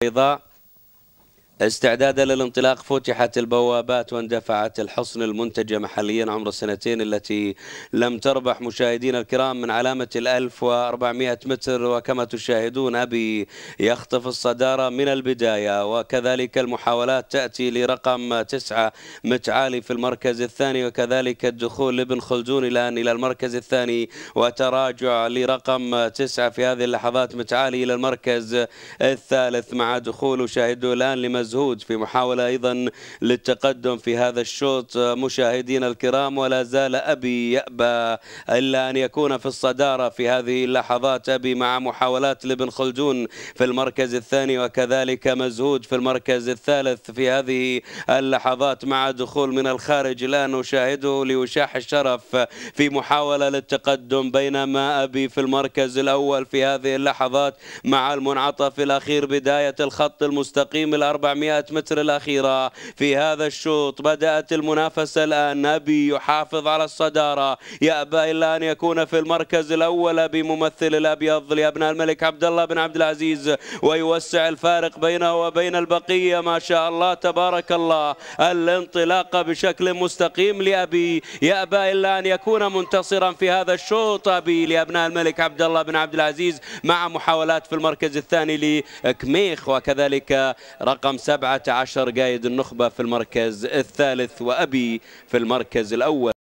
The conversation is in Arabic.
بيضاء استعدادا للانطلاق فتحت البوابات واندفعت الحصن المنتجة محليا عمر السنتين التي لم تربح مشاهدين الكرام من علامة الألف وأربعمائة متر وكما تشاهدون أبي يخطف الصدارة من البداية وكذلك المحاولات تأتي لرقم تسعة متعالي في المركز الثاني وكذلك الدخول لابن خلدون الآن إلى المركز الثاني وتراجع لرقم تسعة في هذه اللحظات متعالي إلى المركز الثالث مع دخول شاهده الآن لمز مزهود في محاولة أيضا للتقدم في هذا الشوط مشاهدين الكرام ولا زال أبي يأبى إلا أن يكون في الصدارة في هذه اللحظات أبي مع محاولات لابن خلدون في المركز الثاني وكذلك مزهود في المركز الثالث في هذه اللحظات مع دخول من الخارج الآن نشاهده لوشاح الشرف في محاولة للتقدم بينما أبي في المركز الأول في هذه اللحظات مع المنعطف الأخير بداية الخط المستقيم الأربع 100 متر الأخيرة في هذا الشوط بدأت المنافسة الآن نبي يحافظ على الصدارة يأبى إلا أن يكون في المركز الأول بممثل الأبيض لأبناء الملك عبد الله بن عبد العزيز ويوسع الفارق بينه وبين البقية ما شاء الله تبارك الله الانطلاقة بشكل مستقيم لأبي يأبى إلا أن يكون منتصرا في هذا الشوط أبي لأبناء الملك عبد الله بن عبد العزيز مع محاولات في المركز الثاني لكميخ وكذلك رقم 17 قايد النخبة في المركز الثالث وأبي في المركز الأول